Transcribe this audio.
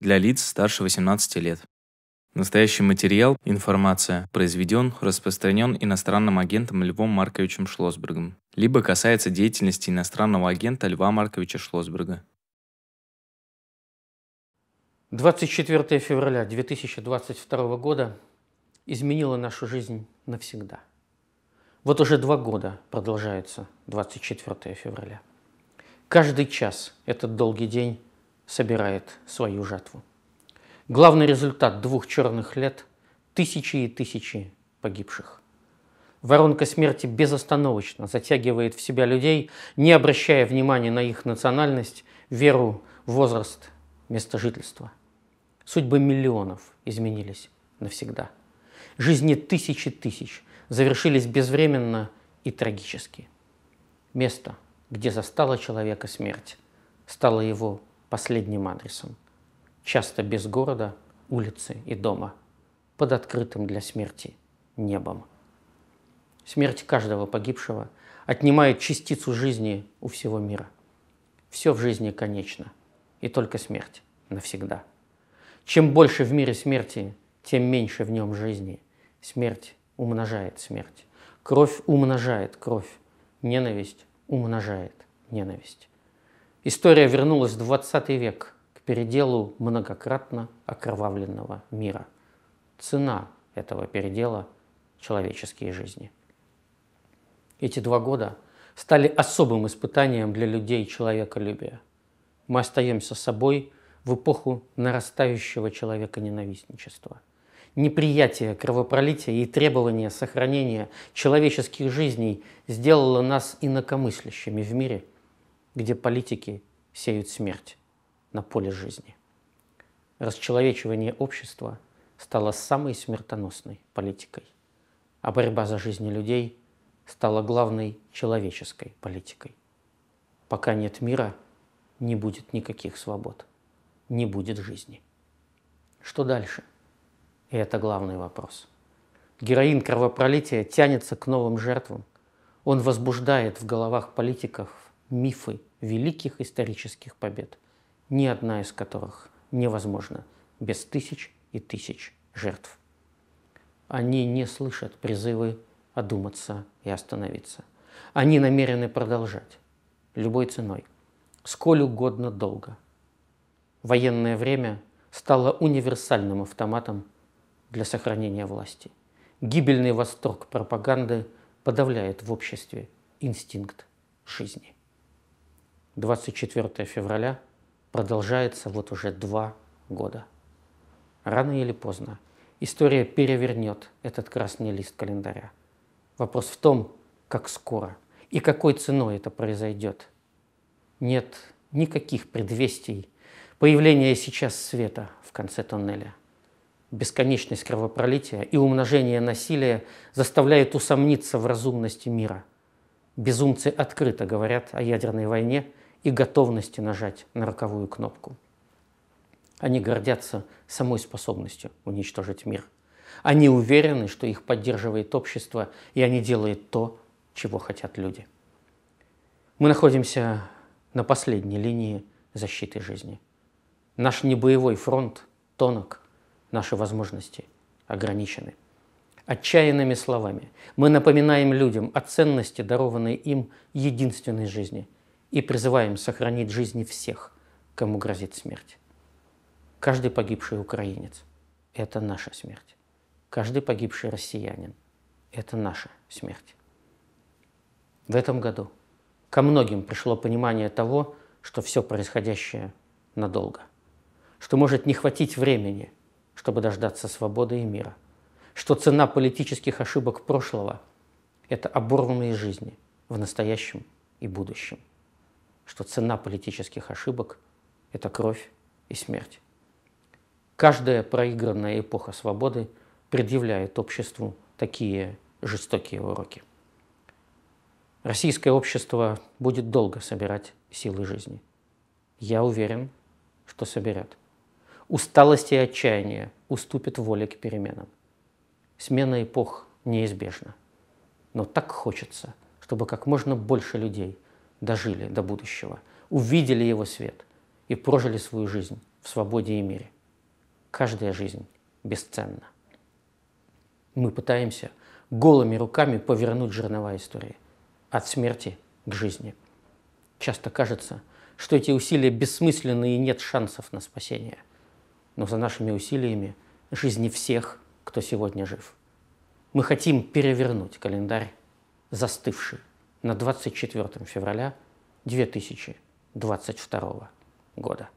для лиц старше 18 лет. Настоящий материал, информация, произведен, распространен иностранным агентом Львом Марковичем Шлосбергом, либо касается деятельности иностранного агента Льва Марковича Шлосберга. 24 февраля 2022 года изменила нашу жизнь навсегда. Вот уже два года продолжается 24 февраля. Каждый час этот долгий день собирает свою жатву. Главный результат двух черных лет – тысячи и тысячи погибших. Воронка смерти безостановочно затягивает в себя людей, не обращая внимания на их национальность, веру, возраст, место жительства. Судьбы миллионов изменились навсегда. Жизни тысячи тысяч завершились безвременно и трагически. Место, где застала человека смерть, стало его последним адресом, часто без города, улицы и дома, под открытым для смерти небом. Смерть каждого погибшего отнимает частицу жизни у всего мира. Все в жизни конечно, и только смерть навсегда. Чем больше в мире смерти, тем меньше в нем жизни. Смерть умножает смерть. Кровь умножает кровь. Ненависть умножает ненависть. История вернулась в 20 век к переделу многократно окровавленного мира. Цена этого передела – человеческие жизни. Эти два года стали особым испытанием для людей человеколюбия. Мы остаемся собой в эпоху нарастающего человека-ненавистничества. неприятие кровопролития и требование сохранения человеческих жизней сделало нас инакомыслящими в мире, где политики сеют смерть на поле жизни. Расчеловечивание общества стало самой смертоносной политикой, а борьба за жизни людей стала главной человеческой политикой. Пока нет мира, не будет никаких свобод, не будет жизни. Что дальше? И это главный вопрос. Героин кровопролития тянется к новым жертвам. Он возбуждает в головах политиков мифы великих исторических побед, ни одна из которых невозможна без тысяч и тысяч жертв. Они не слышат призывы одуматься и остановиться. Они намерены продолжать любой ценой, сколь угодно долго. Военное время стало универсальным автоматом для сохранения власти. Гибельный восторг пропаганды подавляет в обществе инстинкт жизни. 24 февраля продолжается вот уже два года. Рано или поздно история перевернет этот красный лист календаря. Вопрос в том, как скоро и какой ценой это произойдет. Нет никаких предвестий появления сейчас света в конце тоннеля. Бесконечность кровопролития и умножение насилия заставляет усомниться в разумности мира. Безумцы открыто говорят о ядерной войне – и готовности нажать на роковую кнопку. Они гордятся самой способностью уничтожить мир. Они уверены, что их поддерживает общество, и они делают то, чего хотят люди. Мы находимся на последней линии защиты жизни. Наш небоевой фронт тонок, наши возможности ограничены. Отчаянными словами мы напоминаем людям о ценности, дарованной им единственной жизни – и призываем сохранить жизни всех, кому грозит смерть. Каждый погибший украинец – это наша смерть. Каждый погибший россиянин – это наша смерть. В этом году ко многим пришло понимание того, что все происходящее надолго, что может не хватить времени, чтобы дождаться свободы и мира, что цена политических ошибок прошлого – это оборванные жизни в настоящем и будущем что цена политических ошибок – это кровь и смерть. Каждая проигранная эпоха свободы предъявляет обществу такие жестокие уроки. Российское общество будет долго собирать силы жизни. Я уверен, что соберет. Усталость и отчаяние уступят воле к переменам. Смена эпох неизбежна. Но так хочется, чтобы как можно больше людей – дожили до будущего, увидели его свет и прожили свою жизнь в свободе и мире. Каждая жизнь бесценна. Мы пытаемся голыми руками повернуть жернова истории от смерти к жизни. Часто кажется, что эти усилия бессмысленны и нет шансов на спасение. Но за нашими усилиями жизни всех, кто сегодня жив. Мы хотим перевернуть календарь, застывший на 24 февраля 2022 года.